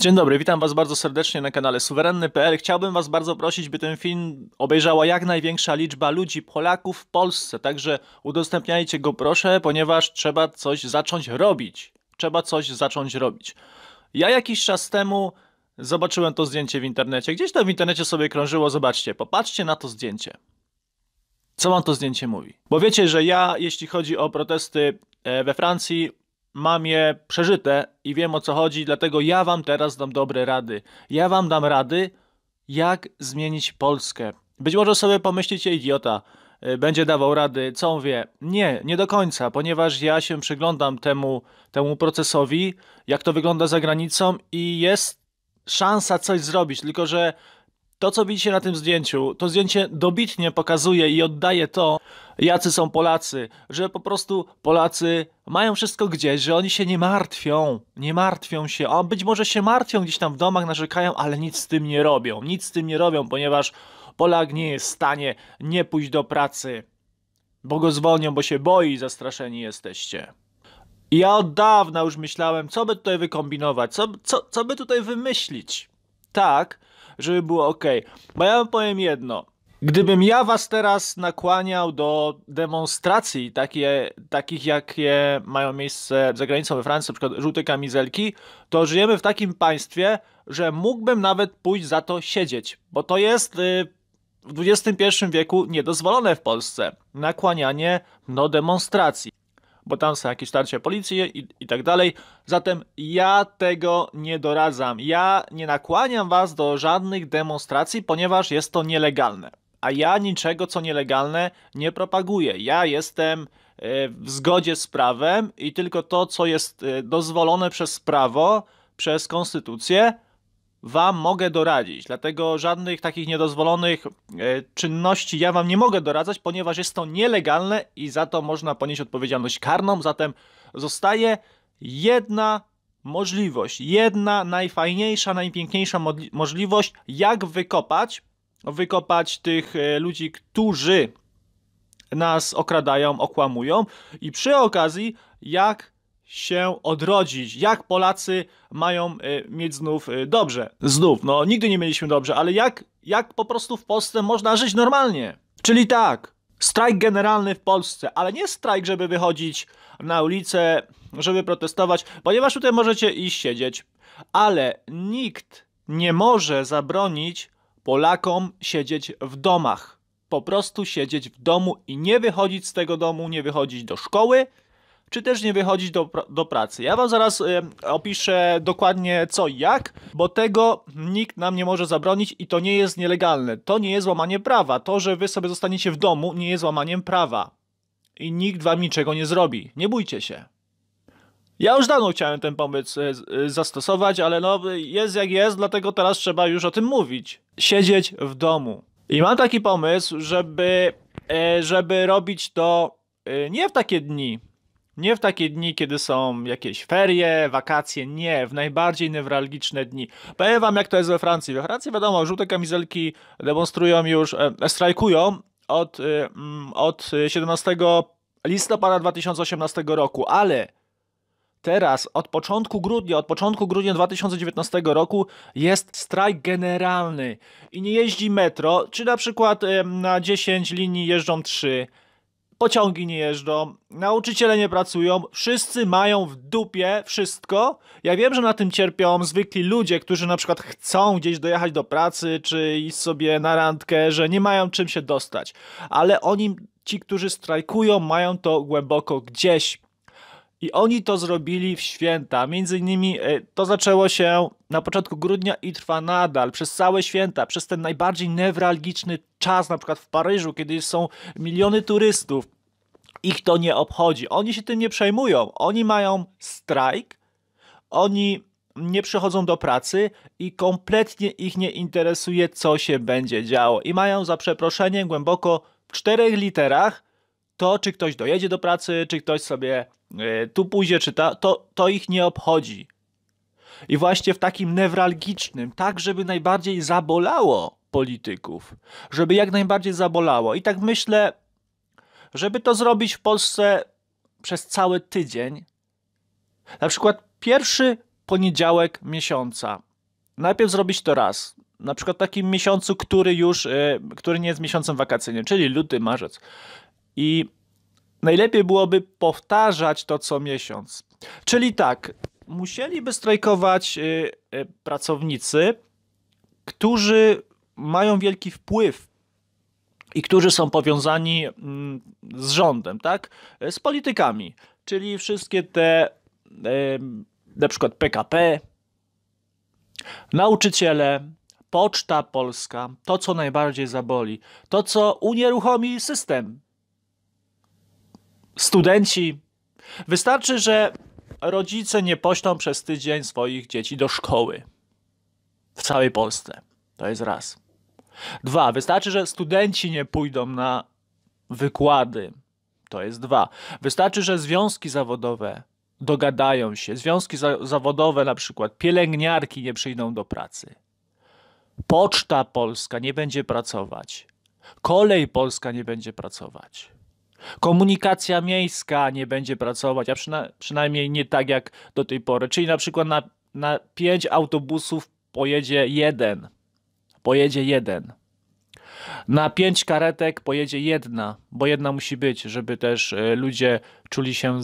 Dzień dobry, witam Was bardzo serdecznie na kanale suwerenny.pl. Chciałbym Was bardzo prosić, by ten film obejrzała jak największa liczba ludzi, Polaków w Polsce. Także udostępniajcie go proszę, ponieważ trzeba coś zacząć robić. Trzeba coś zacząć robić. Ja jakiś czas temu zobaczyłem to zdjęcie w internecie. Gdzieś to w internecie sobie krążyło, zobaczcie, popatrzcie na to zdjęcie. Co wam to zdjęcie mówi? Bo wiecie, że ja, jeśli chodzi o protesty e, we Francji, mam je przeżyte i wiem o co chodzi, dlatego ja wam teraz dam dobre rady. Ja wam dam rady, jak zmienić Polskę. Być może sobie pomyślicie, idiota, y, będzie dawał rady, co on wie. Nie, nie do końca, ponieważ ja się przyglądam temu, temu procesowi, jak to wygląda za granicą i jest szansa coś zrobić, tylko że to, co widzicie na tym zdjęciu, to zdjęcie dobitnie pokazuje i oddaje to, jacy są Polacy, że po prostu Polacy mają wszystko gdzieś, że oni się nie martwią, nie martwią się, a być może się martwią gdzieś tam w domach, narzekają, ale nic z tym nie robią, nic z tym nie robią, ponieważ Polak nie jest w stanie nie pójść do pracy, bo go zwolnią, bo się boi, zastraszeni jesteście. ja od dawna już myślałem, co by tutaj wykombinować, co, co, co by tutaj wymyślić, tak, żeby było ok. Bo ja wam powiem jedno. Gdybym ja was teraz nakłaniał do demonstracji takie, takich, jakie mają miejsce za granicą we Francji, np. żółte kamizelki, to żyjemy w takim państwie, że mógłbym nawet pójść za to siedzieć, bo to jest y, w XXI wieku niedozwolone w Polsce nakłanianie do no, demonstracji bo tam są jakieś starcia policji i, i tak dalej. Zatem ja tego nie doradzam. Ja nie nakłaniam was do żadnych demonstracji, ponieważ jest to nielegalne. A ja niczego, co nielegalne, nie propaguję. Ja jestem e, w zgodzie z prawem i tylko to, co jest e, dozwolone przez prawo, przez konstytucję, Wam mogę doradzić, dlatego żadnych takich niedozwolonych e, czynności ja Wam nie mogę doradzać, ponieważ jest to nielegalne i za to można ponieść odpowiedzialność karną. Zatem zostaje jedna możliwość, jedna najfajniejsza, najpiękniejsza możliwość, jak wykopać, wykopać tych e, ludzi, którzy nas okradają, okłamują i przy okazji jak się odrodzić. Jak Polacy mają e, mieć znów e, dobrze? Znów, no nigdy nie mieliśmy dobrze, ale jak, jak po prostu w Polsce można żyć normalnie? Czyli tak, strajk generalny w Polsce, ale nie strajk, żeby wychodzić na ulicę, żeby protestować, ponieważ tutaj możecie iść siedzieć, ale nikt nie może zabronić Polakom siedzieć w domach. Po prostu siedzieć w domu i nie wychodzić z tego domu, nie wychodzić do szkoły, czy też nie wychodzić do, do pracy. Ja wam zaraz y, opiszę dokładnie co i jak, bo tego nikt nam nie może zabronić i to nie jest nielegalne. To nie jest łamanie prawa. To, że wy sobie zostaniecie w domu, nie jest łamaniem prawa. I nikt wam niczego nie zrobi. Nie bójcie się. Ja już dawno chciałem ten pomysł e, e, zastosować, ale no jest jak jest, dlatego teraz trzeba już o tym mówić. Siedzieć w domu. I mam taki pomysł, żeby, e, żeby robić to nie w takie dni, nie w takie dni, kiedy są jakieś ferie, wakacje, nie, w najbardziej newralgiczne dni. Powiem wam, jak to jest we Francji. We Francji wiadomo, żółte kamizelki demonstrują już, e, e strajkują od, y, od 17 listopada 2018 roku, ale teraz, od początku grudnia, od początku grudnia 2019 roku jest strajk generalny i nie jeździ metro, czy na przykład y, na 10 linii jeżdżą 3 pociągi nie jeżdżą, nauczyciele nie pracują, wszyscy mają w dupie wszystko. Ja wiem, że na tym cierpią zwykli ludzie, którzy na przykład chcą gdzieś dojechać do pracy, czy iść sobie na randkę, że nie mają czym się dostać. Ale oni, ci, którzy strajkują, mają to głęboko gdzieś i oni to zrobili w święta. Między innymi e, to zaczęło się na początku grudnia i trwa nadal przez całe święta, przez ten najbardziej newralgiczny czas, na przykład w Paryżu, kiedy są miliony turystów. Ich to nie obchodzi. Oni się tym nie przejmują. Oni mają strajk, oni nie przychodzą do pracy i kompletnie ich nie interesuje, co się będzie działo. I mają za przeproszeniem głęboko w czterech literach to, czy ktoś dojedzie do pracy, czy ktoś sobie E, tu pójdzie czy ta, to, to ich nie obchodzi. I właśnie w takim newralgicznym, tak żeby najbardziej zabolało polityków, żeby jak najbardziej zabolało. I tak myślę, żeby to zrobić w Polsce przez cały tydzień, na przykład pierwszy poniedziałek miesiąca. Najpierw zrobić to raz, na przykład w takim miesiącu, który już, e, który nie jest miesiącem wakacyjnym, czyli luty, marzec. I najlepiej byłoby powtarzać to co miesiąc. Czyli tak, musieliby strajkować y, y, pracownicy, którzy mają wielki wpływ i którzy są powiązani mm, z rządem, tak? Y, z politykami, czyli wszystkie te na przykład PKP, nauczyciele, poczta polska, to co najbardziej zaboli, to co unieruchomi system, studenci. Wystarczy, że rodzice nie poślą przez tydzień swoich dzieci do szkoły w całej Polsce. To jest raz. Dwa, wystarczy, że studenci nie pójdą na wykłady. To jest dwa. Wystarczy, że związki zawodowe dogadają się. Związki za zawodowe, na przykład pielęgniarki, nie przyjdą do pracy. Poczta Polska nie będzie pracować. Kolej Polska nie będzie pracować. Komunikacja miejska nie będzie pracować, a przyna przynajmniej nie tak jak do tej pory. Czyli na przykład na, na autobusów pojedzie jeden. Pojedzie jeden. Na pięć karetek pojedzie jedna, bo jedna musi być, żeby też e, ludzie czuli się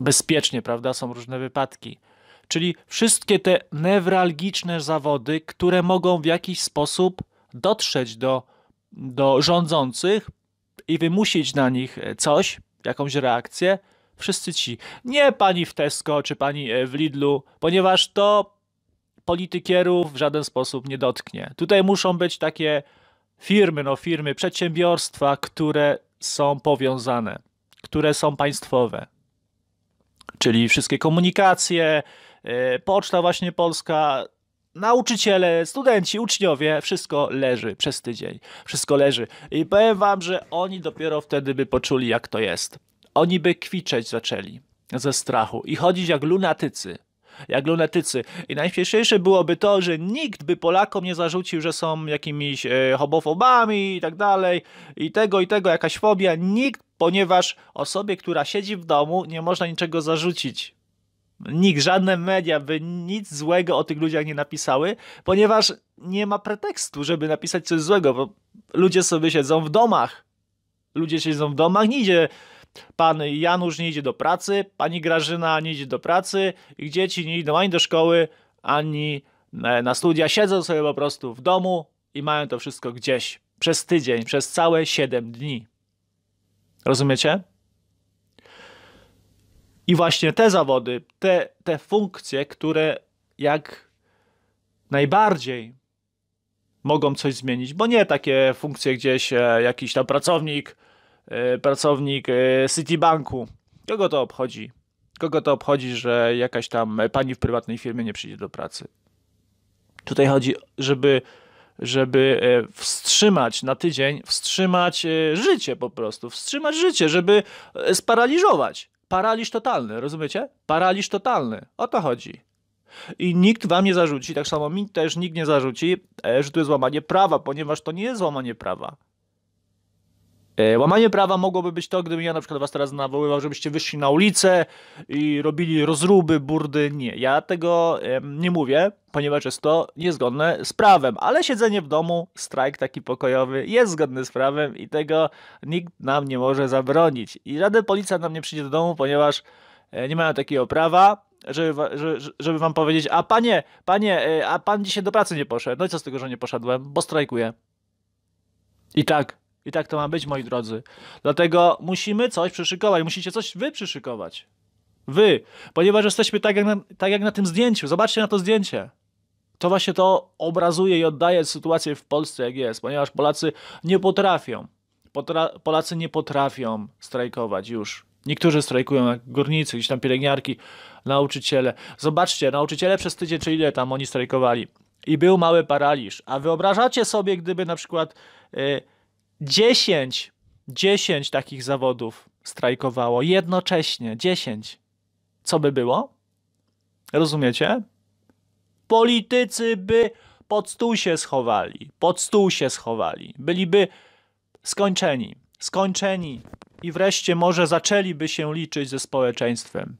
bezpiecznie, prawda? Są różne wypadki. Czyli wszystkie te newralgiczne zawody, które mogą w jakiś sposób dotrzeć do, do rządzących, i wymusić na nich e, coś, jakąś reakcję, wszyscy ci, nie pani w Tesco czy pani e, w Lidlu, ponieważ to politykierów w żaden sposób nie dotknie. Tutaj muszą być takie firmy, no firmy, przedsiębiorstwa, które są powiązane, które są państwowe. Czyli wszystkie komunikacje, e, poczta właśnie polska, nauczyciele, studenci, uczniowie, wszystko leży przez tydzień. Wszystko leży. I powiem wam, że oni dopiero wtedy by poczuli, jak to jest. Oni by kwiczeć zaczęli ze strachu i chodzić jak lunatycy. Jak lunatycy. I najśmieszniejsze byłoby to, że nikt by Polakom nie zarzucił, że są jakimiś e, homofobami i tak dalej, i tego, i tego, jakaś fobia. Nikt, ponieważ osobie, która siedzi w domu, nie można niczego zarzucić Nikt, żadne media by nic złego o tych ludziach nie napisały, ponieważ nie ma pretekstu, żeby napisać coś złego, bo ludzie sobie siedzą w domach. Ludzie siedzą w domach, nie idzie pan Janusz nie idzie do pracy, pani Grażyna nie idzie do pracy, ich dzieci nie idą ani do szkoły, ani e, na studia. Siedzą sobie po prostu w domu i mają to wszystko gdzieś przez tydzień, przez całe 7 dni. Rozumiecie? I właśnie te zawody, te, te funkcje, które jak najbardziej mogą coś zmienić, bo nie takie funkcje gdzieś e, jakiś tam pracownik, e, pracownik e, Citibanku, kogo to obchodzi? Kogo to obchodzi, że jakaś tam pani w prywatnej firmie nie przyjdzie do pracy? Tutaj chodzi, żeby, żeby wstrzymać na tydzień, wstrzymać życie po prostu, wstrzymać życie, żeby sparaliżować Paraliż totalny, rozumiecie? Paraliż totalny. O to chodzi. I nikt wam nie zarzuci, tak samo mi też nikt nie zarzuci, e, że tu jest łamanie prawa, ponieważ to nie jest łamanie prawa. E, łamanie prawa mogłoby być to, gdybym ja na przykład was teraz nawoływał, żebyście wyszli na ulicę i robili rozruby, burdy. Nie, ja tego nie mówię, ponieważ jest to niezgodne z prawem. Ale siedzenie w domu, strajk taki pokojowy jest zgodny z prawem i tego nikt nam nie może zabronić. I żaden policja nam nie przyjdzie do domu, ponieważ e, nie mają takiego prawa. Żeby, żeby wam powiedzieć, a panie, panie, e, a pan dzisiaj do pracy nie poszedł. No i co z tego, że nie poszedłem? Bo strajkuję. I tak i tak to ma być, moi drodzy. Dlatego musimy coś przyszykować, musicie coś wy przyszykować. Wy, ponieważ jesteśmy tak jak, na, tak jak na tym zdjęciu. Zobaczcie na to zdjęcie. To właśnie to obrazuje i oddaje sytuację w Polsce, jak jest, ponieważ Polacy nie potrafią. Potra Polacy nie potrafią strajkować już. Niektórzy strajkują, jak górnicy, gdzieś tam pielęgniarki, nauczyciele. Zobaczcie, nauczyciele przez tydzień czy ile tam oni strajkowali. I był mały paraliż. A wyobrażacie sobie, gdyby na przykład. Yy, 10, 10 takich zawodów strajkowało jednocześnie, 10. Co by było? Rozumiecie? Politycy by pod stół się schowali, pod stół się schowali, byliby skończeni, skończeni i wreszcie może zaczęliby się liczyć ze społeczeństwem.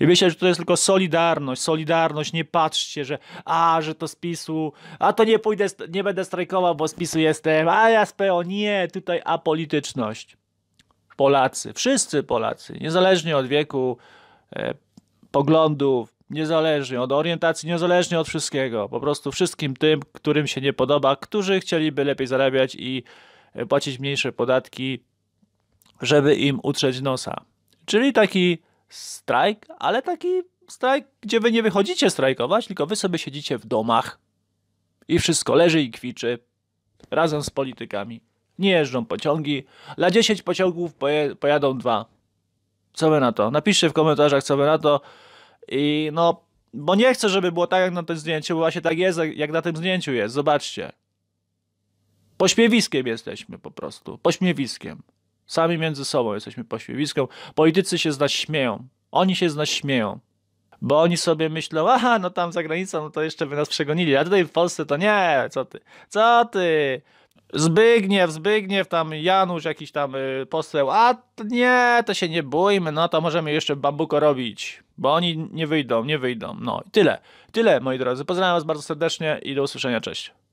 I myślę, że to jest tylko solidarność, solidarność, nie patrzcie, że a, że to z PiSu, a to nie pójdę, nie będę strajkował, bo z PiSu jestem, a ja z PO, nie, tutaj apolityczność. Polacy, wszyscy Polacy, niezależnie od wieku, e, poglądów, niezależnie od orientacji, niezależnie od wszystkiego, po prostu wszystkim tym, którym się nie podoba, którzy chcieliby lepiej zarabiać i e, płacić mniejsze podatki, żeby im utrzeć nosa. Czyli taki strajk, ale taki strajk, gdzie wy nie wychodzicie strajkować, tylko wy sobie siedzicie w domach i wszystko leży i kwiczy razem z politykami. Nie jeżdżą pociągi. Dla 10 pociągów poje, pojadą dwa. Co wy na to? Napiszcie w komentarzach, co wy na to. I no, bo nie chcę, żeby było tak jak na tym zdjęciu, bo właśnie tak jest, jak na tym zdjęciu jest. Zobaczcie. Pośmiewiskiem jesteśmy po prostu. Pośmiewiskiem. Sami między sobą jesteśmy pośmiewiską. Politycy się z nas śmieją. Oni się z nas śmieją. Bo oni sobie myślą, aha, no tam za granicą, no to jeszcze by nas przegonili, a tutaj w Polsce to nie, co ty, co ty, Zbygniew, Zbygniew, tam Janusz, jakiś tam y, poseł, a nie, to się nie bójmy, no to możemy jeszcze bambuko robić, bo oni nie wyjdą, nie wyjdą, no i tyle, tyle moi drodzy, pozdrawiam was bardzo serdecznie i do usłyszenia, cześć.